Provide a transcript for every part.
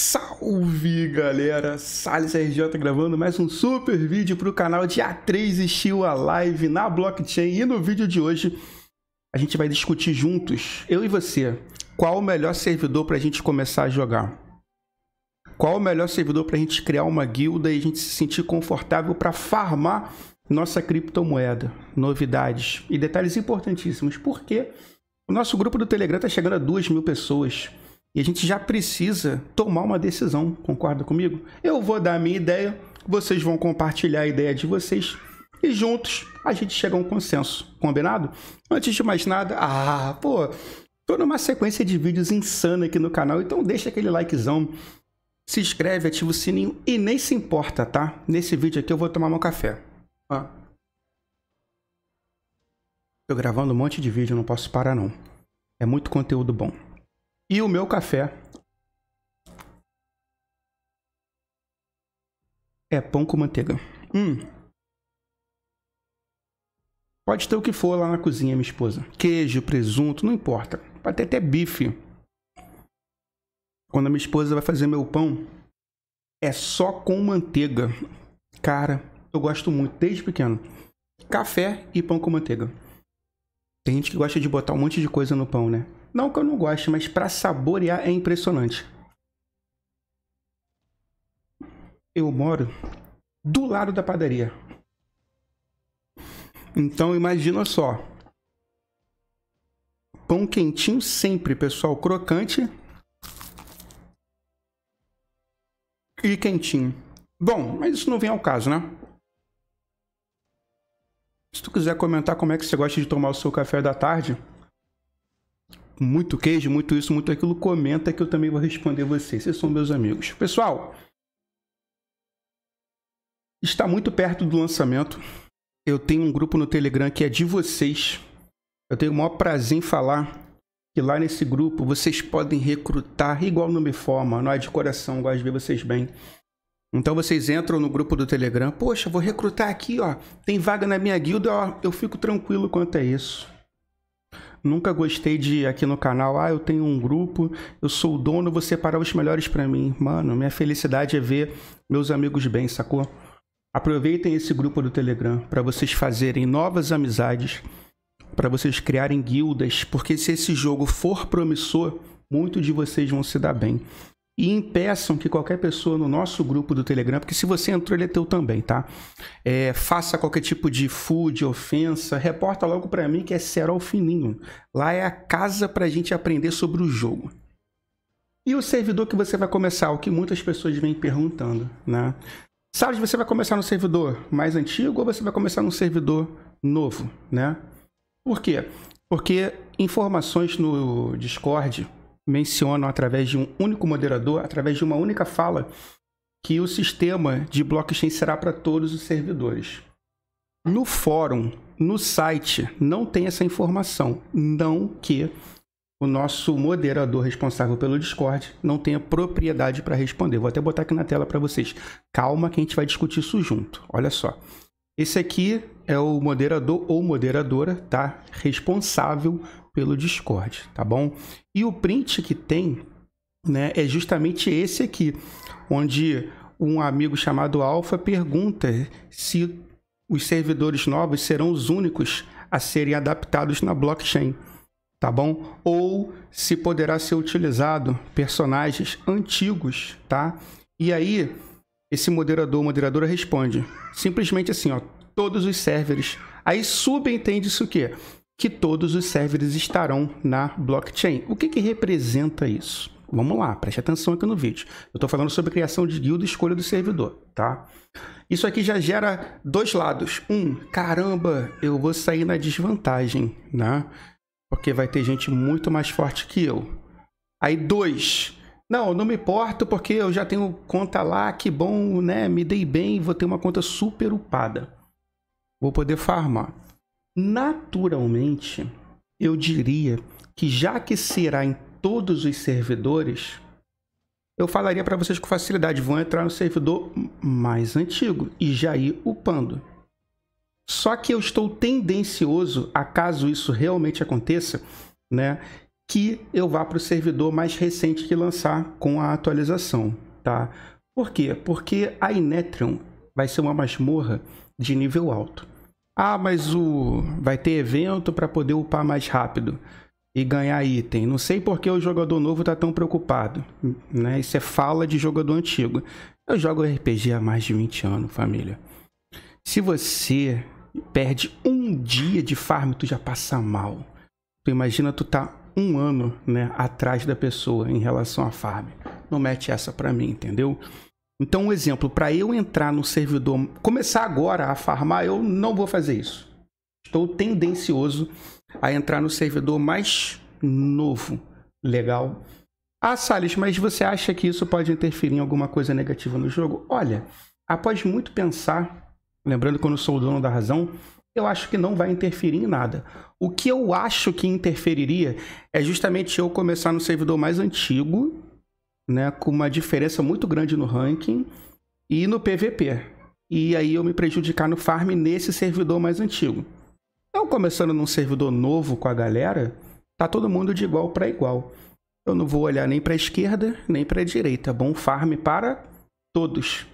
Salve galera, Salles RJ tá gravando mais um super vídeo para o canal de A3 Steel a live na blockchain e no vídeo de hoje a gente vai discutir juntos, eu e você, qual o melhor servidor para a gente começar a jogar. Qual o melhor servidor para a gente criar uma guilda e a gente se sentir confortável para farmar nossa criptomoeda, novidades e detalhes importantíssimos, porque o nosso grupo do Telegram está chegando a 2 mil pessoas. E a gente já precisa tomar uma decisão, concorda comigo? Eu vou dar a minha ideia, vocês vão compartilhar a ideia de vocês e juntos a gente chega a um consenso, combinado? Antes de mais nada, ah, pô, tô numa sequência de vídeos insana aqui no canal, então deixa aquele likezão, se inscreve, ativa o sininho e nem se importa, tá? Nesse vídeo aqui eu vou tomar meu café. Ó. Tô gravando um monte de vídeo, não posso parar não. É muito conteúdo bom e o meu café é pão com manteiga. Hum. Pode ter o que for lá na cozinha, minha esposa. Queijo, presunto, não importa. Pode ter até bife. Quando a minha esposa vai fazer meu pão, é só com manteiga. Cara, eu gosto muito desde pequeno. Café e pão com manteiga. Tem gente que gosta de botar um monte de coisa no pão, né? Não que eu não goste, mas para saborear é impressionante. Eu moro do lado da padaria. Então imagina só. Pão quentinho sempre, pessoal, crocante e quentinho. Bom, mas isso não vem ao caso, né? Se tu quiser comentar como é que você gosta de tomar o seu café da tarde, muito queijo, muito isso, muito aquilo, comenta que eu também vou responder vocês. Vocês são meus amigos. Pessoal, está muito perto do lançamento. Eu tenho um grupo no Telegram que é de vocês. Eu tenho o maior prazer em falar que lá nesse grupo vocês podem recrutar igual no me forma, não é de coração, gosto de ver vocês bem. Então vocês entram no grupo do Telegram, poxa, vou recrutar aqui, ó. Tem vaga na minha guilda, ó. Eu fico tranquilo quanto a isso. Nunca gostei de aqui no canal, ah, eu tenho um grupo, eu sou o dono, vou separar os melhores para mim. Mano, minha felicidade é ver meus amigos bem, sacou? Aproveitem esse grupo do Telegram para vocês fazerem novas amizades, para vocês criarem guildas, porque se esse jogo for promissor, muitos de vocês vão se dar bem e impeçam que qualquer pessoa no nosso grupo do Telegram, porque se você entrou, ele é teu também, tá? É, faça qualquer tipo de food, ofensa, reporta logo para mim que é Serol Fininho. Lá é a casa pra gente aprender sobre o jogo. E o servidor que você vai começar, o que muitas pessoas vêm perguntando, né? Sabe, você vai começar no servidor mais antigo ou você vai começar no servidor novo, né? Por quê? Porque informações no Discord mencionam através de um único moderador, através de uma única fala, que o sistema de blockchain será para todos os servidores. No fórum, no site, não tem essa informação, não que o nosso moderador responsável pelo Discord não tenha propriedade para responder. Vou até botar aqui na tela para vocês. Calma que a gente vai discutir isso junto. Olha só. Esse aqui é o moderador ou moderadora, tá? Responsável pelo Discord, tá bom? E o print que tem, né, é justamente esse aqui, onde um amigo chamado Alfa pergunta se os servidores novos serão os únicos a serem adaptados na blockchain, tá bom? Ou se poderá ser utilizado personagens antigos, tá? E aí esse moderador, moderadora responde simplesmente assim, ó, todos os servers. Aí subentende isso o quê? que todos os servers estarão na blockchain. O que, que representa isso? Vamos lá, preste atenção aqui no vídeo. Eu estou falando sobre criação de guilda e escolha do servidor, tá? Isso aqui já gera dois lados. Um, caramba, eu vou sair na desvantagem, né? Porque vai ter gente muito mais forte que eu. Aí, dois, não, não me importo porque eu já tenho conta lá, que bom, né? Me dei bem, vou ter uma conta super upada. Vou poder farmar. Naturalmente, eu diria que já que será em todos os servidores, eu falaria para vocês com facilidade, vão entrar no servidor mais antigo e já ir upando. Só que eu estou tendencioso, a caso isso realmente aconteça, né, que eu vá para o servidor mais recente que lançar com a atualização, tá? Por quê? Porque a Inetron vai ser uma masmorra de nível alto. Ah, mas o vai ter evento para poder upar mais rápido e ganhar item. Não sei por que o jogador novo tá tão preocupado, né? Isso é fala de jogador antigo. Eu jogo RPG há mais de 20 anos, família. Se você perde um dia de farm, tu já passa mal. Tu imagina tu tá um ano, né, atrás da pessoa em relação à farm. Não mete essa pra mim, entendeu? Então, um exemplo, para eu entrar no servidor, começar agora a farmar, eu não vou fazer isso. Estou tendencioso a entrar no servidor mais novo. Legal. Ah, Salles, mas você acha que isso pode interferir em alguma coisa negativa no jogo? Olha, após muito pensar, lembrando que eu não sou o dono da razão, eu acho que não vai interferir em nada. O que eu acho que interferiria é justamente eu começar no servidor mais antigo né, com uma diferença muito grande no ranking e no PVP. E aí eu me prejudicar no farm nesse servidor mais antigo. Então, começando num servidor novo com a galera, tá todo mundo de igual para igual. Eu não vou olhar nem para a esquerda, nem para a direita. Bom farm para todos.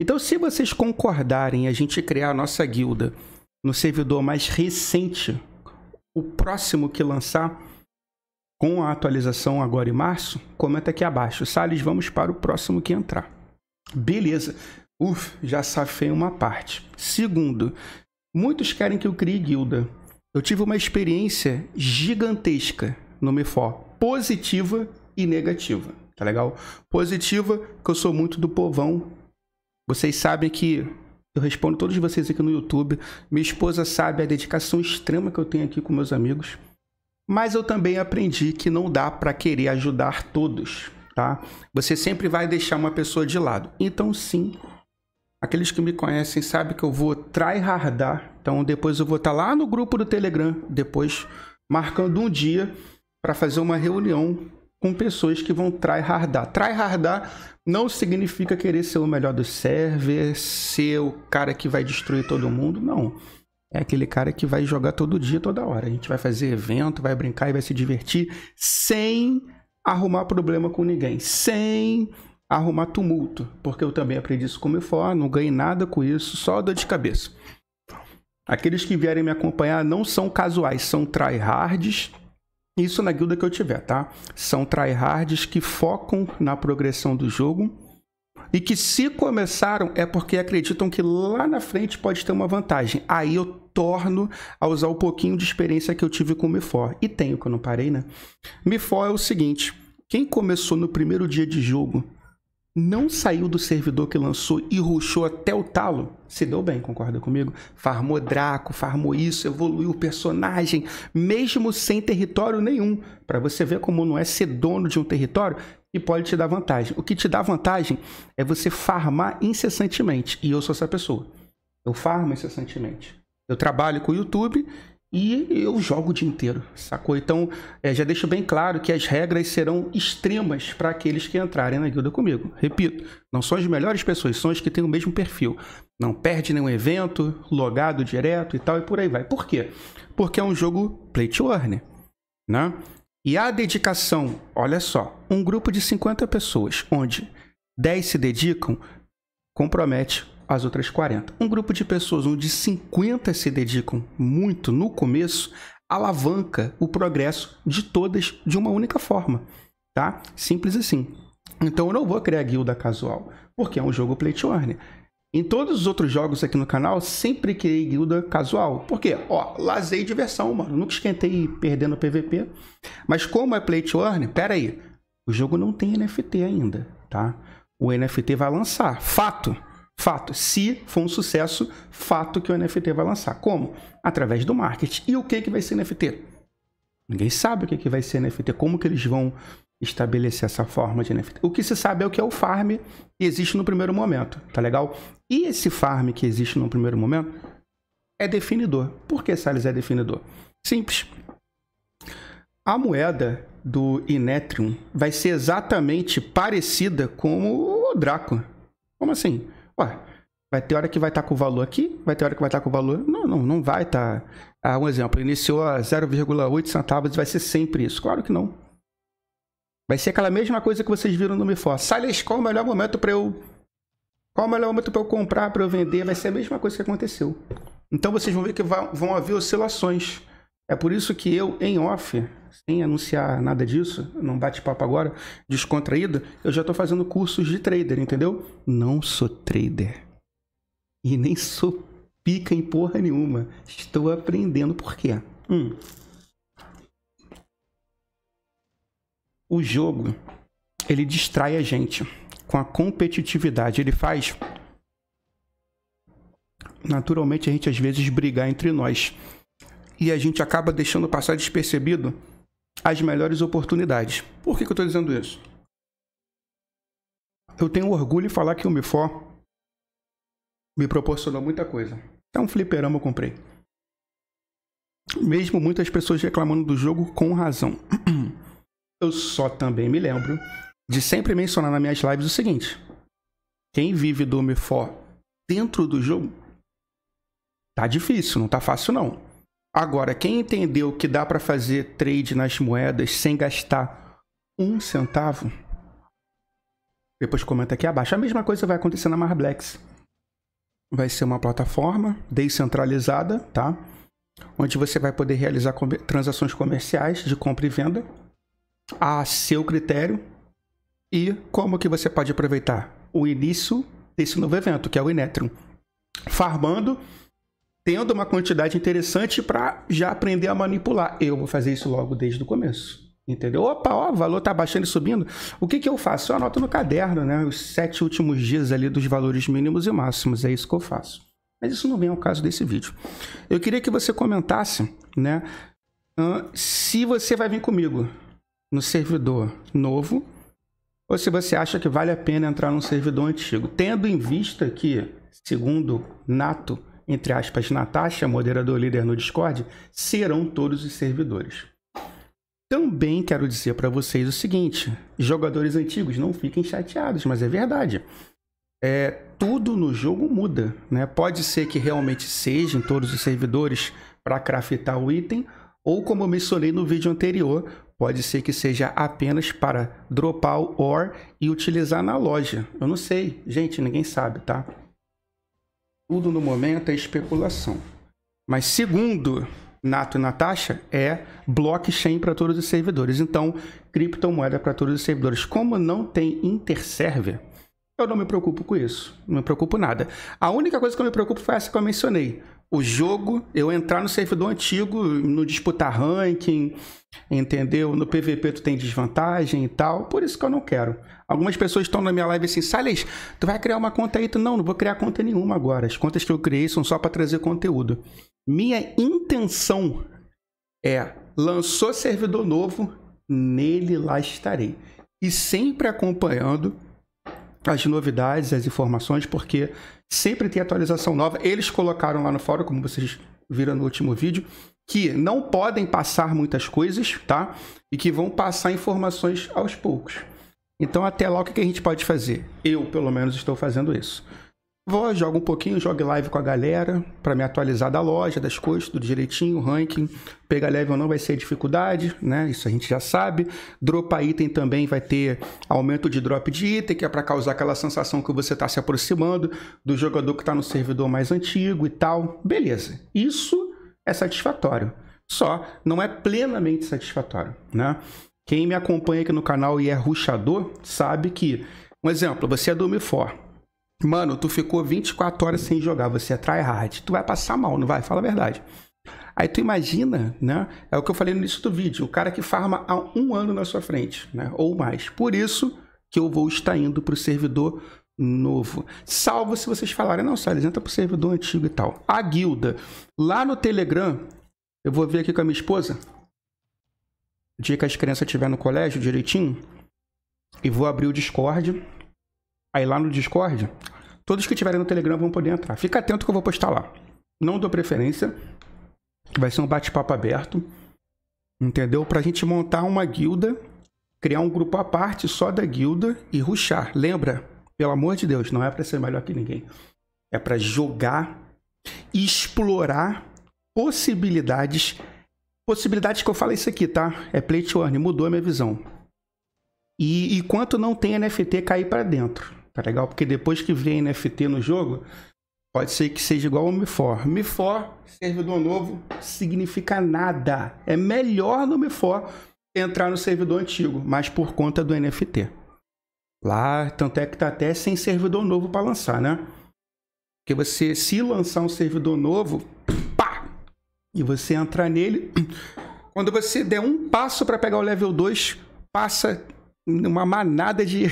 Então, se vocês concordarem a gente criar a nossa guilda no servidor mais recente, o próximo que lançar, com a atualização agora em março, comenta aqui abaixo. Sales, vamos para o próximo que entrar. Beleza. Uf, já safei uma parte. Segundo, muitos querem que eu crie guilda. Eu tive uma experiência gigantesca no Mefó, positiva e negativa. Tá legal? Positiva, que eu sou muito do povão. Vocês sabem que eu respondo todos vocês aqui no YouTube. Minha esposa sabe a dedicação extrema que eu tenho aqui com meus amigos. Mas eu também aprendi que não dá para querer ajudar todos, tá? Você sempre vai deixar uma pessoa de lado. Então, sim, aqueles que me conhecem sabem que eu vou tryhardar. Então, depois eu vou estar tá lá no grupo do Telegram, depois marcando um dia para fazer uma reunião com pessoas que vão tryhardar. Tryhardar não significa querer ser o melhor do server, ser o cara que vai destruir todo mundo, não é aquele cara que vai jogar todo dia, toda hora. A gente vai fazer evento, vai brincar e vai se divertir sem arrumar problema com ninguém, sem arrumar tumulto, porque eu também aprendi isso como for, não ganhei nada com isso, só dor de cabeça. Aqueles que vierem me acompanhar não são casuais, são tryhards. Isso na guilda que eu tiver, tá? São tryhards que focam na progressão do jogo e que se começaram é porque acreditam que lá na frente pode ter uma vantagem. Aí eu torno a usar o pouquinho de experiência que eu tive com o MIFOR. E tenho, que eu não parei, né? MIFOR é o seguinte: quem começou no primeiro dia de jogo não saiu do servidor que lançou e ruxou até o talo, se deu bem, concorda comigo? Farmou Draco, farmou isso, evoluiu o personagem, mesmo sem território nenhum. Para você ver como não é ser dono de um território, que pode te dar vantagem. O que te dá vantagem é você farmar incessantemente. E eu sou essa pessoa. Eu farmo incessantemente. Eu trabalho com o YouTube e eu jogo o dia inteiro, sacou? Então, é, já deixo bem claro que as regras serão extremas para aqueles que entrarem na guilda comigo. Repito, não são as melhores pessoas, são as que têm o mesmo perfil. Não perde nenhum evento, logado direto e tal, e por aí vai. Por quê? Porque é um jogo play to earn, né? E a dedicação, olha só, um grupo de 50 pessoas, onde 10 se dedicam, compromete as outras 40. Um grupo de pessoas onde 50 se dedicam muito no começo, alavanca o progresso de todas de uma única forma, tá? Simples assim. Então eu não vou criar guilda casual, porque é um jogo play to earn. Em todos os outros jogos aqui no canal, sempre criei guilda casual. Por quê? Ó, lazer e diversão, mano. Nunca esquentei perdendo PVP. Mas como é play to earn, pera aí. O jogo não tem NFT ainda, tá? O NFT vai lançar. Fato. Fato. Se for um sucesso, fato que o NFT vai lançar. Como? Através do marketing. E o que, que vai ser NFT? Ninguém sabe o que, que vai ser NFT, como que eles vão estabelecer essa forma de NFT. O que se sabe é o que é o farm que existe no primeiro momento, tá legal? E esse farm que existe no primeiro momento é definidor. Por que Salles é definidor? Simples. A moeda do Inetrium vai ser exatamente parecida com o Draco. Como assim? Ué, vai ter hora que vai estar tá com o valor aqui, vai ter hora que vai estar tá com o valor. Não, não, não vai estar. Tá. Ah, um exemplo, iniciou a 0,8 centavos e vai ser sempre isso. Claro que não. Vai ser aquela mesma coisa que vocês viram no MIFOR. Sales, qual o melhor momento para eu. Qual o melhor momento para eu comprar, para eu vender? Vai ser a mesma coisa que aconteceu. Então vocês vão ver que vão haver oscilações. É por isso que eu, em off, sem anunciar nada disso, não bate-papo agora, descontraído, eu já estou fazendo cursos de trader, entendeu? Não sou trader. E nem sou pica em porra nenhuma. Estou aprendendo por quê. Hum, o jogo ele distrai a gente com a competitividade. Ele faz naturalmente a gente às vezes brigar entre nós e a gente acaba deixando passar despercebido as melhores oportunidades. Por que, que eu estou dizendo isso? Eu tenho orgulho em falar que o Mifó me proporcionou muita coisa. É um fliperama eu comprei. Mesmo muitas pessoas reclamando do jogo com razão. Eu só também me lembro de sempre mencionar nas minhas lives o seguinte: quem vive do MFO dentro do jogo, tá difícil, não tá fácil não. Agora, quem entendeu que dá para fazer trade nas moedas sem gastar um centavo, depois comenta aqui abaixo. A mesma coisa vai acontecer na Marblex. Vai ser uma plataforma descentralizada, tá? Onde você vai poder realizar transações comerciais de compra e venda a seu critério e como que você pode aproveitar o início desse novo evento, que é o Inetron. Farmando, tendo uma quantidade interessante para já aprender a manipular. Eu vou fazer isso logo desde o começo. Entendeu? Opa, ó, o valor tá baixando e subindo. O que que eu faço? Eu anoto no caderno, né? Os sete últimos dias ali dos valores mínimos e máximos. É isso que eu faço. Mas isso não vem ao caso desse vídeo. Eu queria que você comentasse, né? se você vai vir comigo no servidor novo ou se você acha que vale a pena entrar num servidor antigo, tendo em vista que, segundo Nato, entre aspas, Natasha, moderador líder no Discord, serão todos os servidores. Também quero dizer para vocês o seguinte: jogadores antigos não fiquem chateados, mas é verdade. É, tudo no jogo muda, né? Pode ser que realmente sejam todos os servidores para craftar o item, ou como eu mencionei no vídeo anterior, Pode ser que seja apenas para dropar o OR e utilizar na loja. Eu não sei, gente, ninguém sabe, tá? Tudo no momento é especulação. Mas segundo Nato e Natasha, é blockchain para todos os servidores. Então, criptomoeda para todos os servidores. Como não tem inter-server, eu não me preocupo com isso. Não me preocupo nada. A única coisa que eu me preocupo foi essa que eu mencionei o jogo, eu entrar no servidor antigo, no disputar ranking, entendeu? No PVP tu tem desvantagem e tal, por isso que eu não quero. Algumas pessoas estão na minha live assim, sales tu vai criar uma conta aí? Tu, não, não vou criar conta nenhuma agora. As contas que eu criei são só para trazer conteúdo. Minha intenção é, lançou servidor novo, nele lá estarei. E sempre acompanhando as novidades, as informações, porque sempre tem atualização nova. Eles colocaram lá no fórum, como vocês viram no último vídeo, que não podem passar muitas coisas, tá? E que vão passar informações aos poucos. Então, até lá, o que a gente pode fazer? Eu, pelo menos, estou fazendo isso. Vou, jogo um pouquinho, jogo live com a galera para me atualizar da loja, das coisas, tudo direitinho, ranking. Pegar level não vai ser dificuldade, né? Isso a gente já sabe. Dropar item também vai ter aumento de drop de item, que é para causar aquela sensação que você está se aproximando do jogador que está no servidor mais antigo e tal. Beleza. Isso é satisfatório. Só não é plenamente satisfatório, né? Quem me acompanha aqui no canal e é ruxador sabe que, um exemplo, você é do Mifor Mano, tu ficou 24 horas sem jogar, você é tryhard. Tu vai passar mal, não vai? Fala a verdade. Aí tu imagina, né? É o que eu falei no início do vídeo. O cara que farma há um ano na sua frente, né? Ou mais. Por isso que eu vou estar indo para o servidor novo. Salvo se vocês falarem, não, Salles, entra para o servidor antigo e tal. A guilda. Lá no Telegram, eu vou ver aqui com a minha esposa. O dia que as crianças estiver no colégio direitinho. E vou abrir o Discord. Aí lá no Discord, todos que estiverem no Telegram vão poder entrar. Fica atento que eu vou postar lá. Não dou preferência, vai ser um bate-papo aberto, entendeu? Para a gente montar uma guilda, criar um grupo à parte só da guilda e ruxar. Lembra, pelo amor de Deus, não é para ser melhor que ninguém. É para jogar, explorar possibilidades. Possibilidades que eu falo é isso aqui, tá? É play to earn, mudou a minha visão. E enquanto não tem NFT cair para dentro. Tá legal? Porque depois que vem NFT no jogo, pode ser que seja igual ao MIFOR. MIFOR, servidor novo, significa nada. É melhor no MIFOR entrar no servidor antigo, mas por conta do NFT. Lá, tanto é que tá até sem servidor novo para lançar, né? Porque você, se lançar um servidor novo, pá, e você entrar nele, quando você der um passo para pegar o level 2, passa uma manada de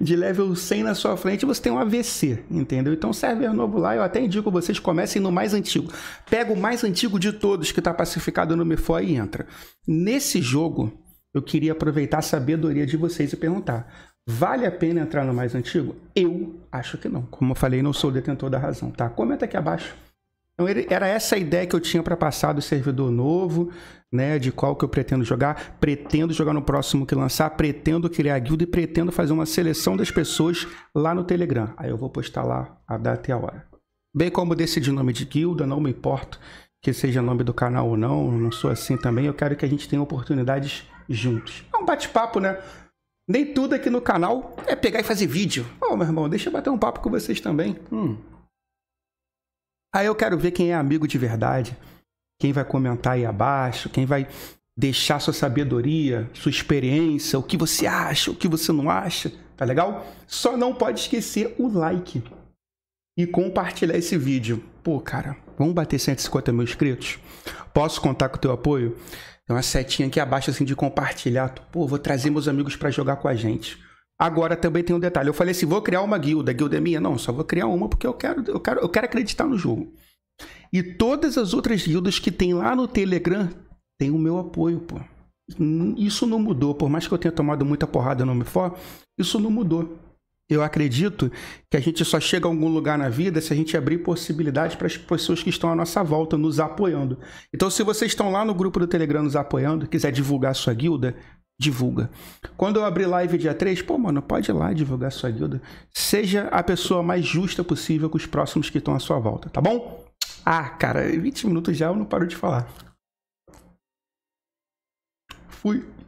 de level 100 na sua frente, você tem um AVC, entendeu? Então, server novo lá, eu até indico vocês comecem no mais antigo. Pega o mais antigo de todos que está pacificado no MeFoy e entra. Nesse jogo, eu queria aproveitar a sabedoria de vocês e perguntar: vale a pena entrar no mais antigo? Eu acho que não. Como eu falei, não sou detentor da razão, tá? Comenta aqui abaixo. Então era essa a ideia que eu tinha para passar do servidor novo, né, de qual que eu pretendo jogar, pretendo jogar no próximo que lançar, pretendo criar a guilda e pretendo fazer uma seleção das pessoas lá no Telegram. Aí eu vou postar lá a data e a hora. Bem como decidi nome de guilda, não me importo que seja nome do canal ou não, não sou assim também, eu quero que a gente tenha oportunidades juntos. É um bate-papo, né? Nem tudo aqui no canal é pegar e fazer vídeo. Ô, oh, meu irmão, deixa eu bater um papo com vocês também. Hum. Aí eu quero ver quem é amigo de verdade, quem vai comentar aí abaixo, quem vai deixar sua sabedoria, sua experiência, o que você acha, o que você não acha, tá legal? Só não pode esquecer o like e compartilhar esse vídeo. Pô, cara, vamos bater 150 mil inscritos? Posso contar com o teu apoio? Tem uma setinha aqui abaixo assim de compartilhar. Pô, vou trazer meus amigos para jogar com a gente. Agora também tem um detalhe. Eu falei assim, vou criar uma guilda, a guilda é minha? Não, só vou criar uma porque eu quero, eu quero, eu quero acreditar no jogo. E todas as outras guildas que tem lá no Telegram tem o meu apoio, pô. Isso não mudou, por mais que eu tenha tomado muita porrada no MFO, isso não mudou. Eu acredito que a gente só chega a algum lugar na vida se a gente abrir possibilidades para as pessoas que estão à nossa volta nos apoiando. Então, se vocês estão lá no grupo do Telegram nos apoiando, quiser divulgar a sua guilda, divulga. Quando eu abrir live dia 3, pô, mano, pode ir lá divulgar sua guilda. Seja a pessoa mais justa possível com os próximos que estão à sua volta, tá bom? Ah, cara, 20 minutos já eu não paro de falar. Fui.